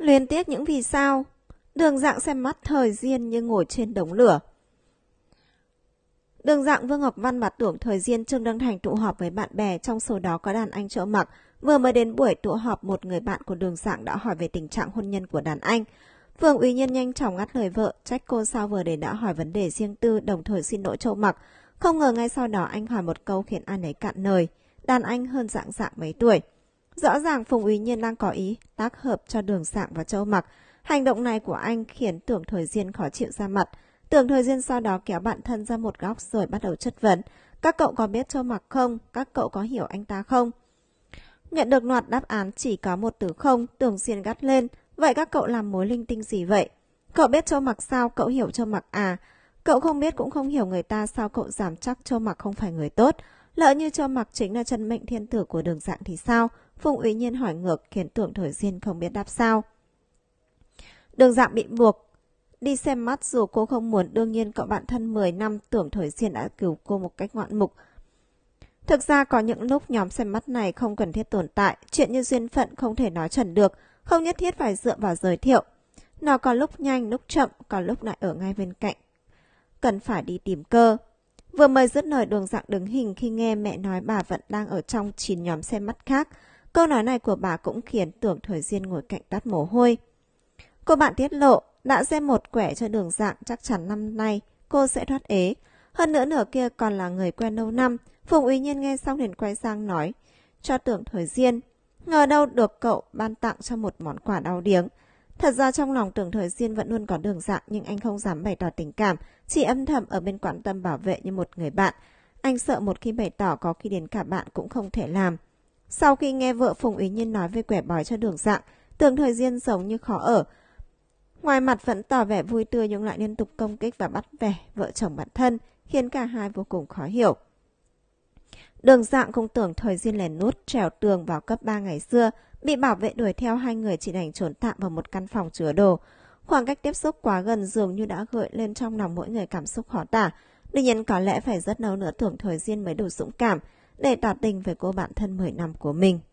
Liên tiếp những vì sao, đường dạng xem mắt thời gian như ngồi trên đống lửa. Đường dạng Vương Ngọc Văn mặt tưởng thời gian Trương Đăng Thành tụ họp với bạn bè, trong số đó có đàn anh trợ mặc. Vừa mới đến buổi tụ họp, một người bạn của đường dạng đã hỏi về tình trạng hôn nhân của đàn anh. Phương Uy nhân nhanh chóng ngắt lời vợ, trách cô sao vừa để đã hỏi vấn đề riêng tư, đồng thời xin lỗi châu mặc. Không ngờ ngay sau đó anh hỏi một câu khiến anh ấy cạn lời. Đàn anh hơn dạng dạng mấy tuổi. Rõ ràng Phùng uy Nhiên đang có ý tác hợp cho đường sạng và châu mặc. Hành động này của anh khiến tưởng thời Diên khó chịu ra mặt. Tưởng thời Diên sau đó kéo bạn thân ra một góc rồi bắt đầu chất vấn. Các cậu có biết châu mặc không? Các cậu có hiểu anh ta không? Nhận được loạt đáp án chỉ có một từ không, tưởng Diên gắt lên. Vậy các cậu làm mối linh tinh gì vậy? Cậu biết châu mặc sao? Cậu hiểu châu mặc à? Cậu không biết cũng không hiểu người ta sao cậu giảm chắc châu mặc không phải người tốt. Lỡ như châu mặc chính là chân mệnh thiên tử của đường dạng thì sao? Phùng Uy Nhiên hỏi ngược khiến tưởng thời Diên không biết đáp sao. Đường dạng bị buộc. Đi xem mắt dù cô không muốn đương nhiên cậu bạn thân 10 năm tưởng thời Diên đã cứu cô một cách ngoạn mục. Thực ra có những lúc nhóm xem mắt này không cần thiết tồn tại, chuyện như duyên phận không thể nói trần được, không nhất thiết phải dựa vào giới thiệu. Nó có lúc nhanh, lúc chậm, có lúc lại ở ngay bên cạnh. Cần phải đi tìm cơ. Vừa mới dứt lời đường dạng đứng hình khi nghe mẹ nói bà vẫn đang ở trong chín nhóm xem mắt khác, Câu nói này của bà cũng khiến tưởng thời Diên ngồi cạnh đắt mồ hôi. Cô bạn tiết lộ đã xem một quẻ cho đường dạng chắc chắn năm nay cô sẽ thoát ế. Hơn nữa nửa kia còn là người quen lâu năm. Phùng Uy Nhiên nghe xong liền quay sang nói cho tưởng thời Diên. Ngờ đâu được cậu ban tặng cho một món quà đau điếng. Thật ra trong lòng tưởng thời Diên vẫn luôn có đường dạng nhưng anh không dám bày tỏ tình cảm, chỉ âm thầm ở bên quan tâm bảo vệ như một người bạn. Anh sợ một khi bày tỏ có khi đến cả bạn cũng không thể làm. Sau khi nghe vợ Phùng Ý Nhiên nói về quẻ bói cho đường dạng, tưởng thời Gian sống như khó ở. Ngoài mặt vẫn tỏ vẻ vui tươi nhưng lại liên tục công kích và bắt vẻ vợ chồng bản thân, khiến cả hai vô cùng khó hiểu. Đường dạng không tưởng thời Gian lèn nút trèo tường vào cấp 3 ngày xưa, bị bảo vệ đuổi theo hai người chỉ đành trốn tạm vào một căn phòng chứa đồ. Khoảng cách tiếp xúc quá gần dường như đã gợi lên trong lòng mỗi người cảm xúc khó tả. Đương nhiên có lẽ phải rất lâu nữa tưởng thời Gian mới đủ dũng cảm, để tỏ tình với cô bạn thân 10 năm của mình.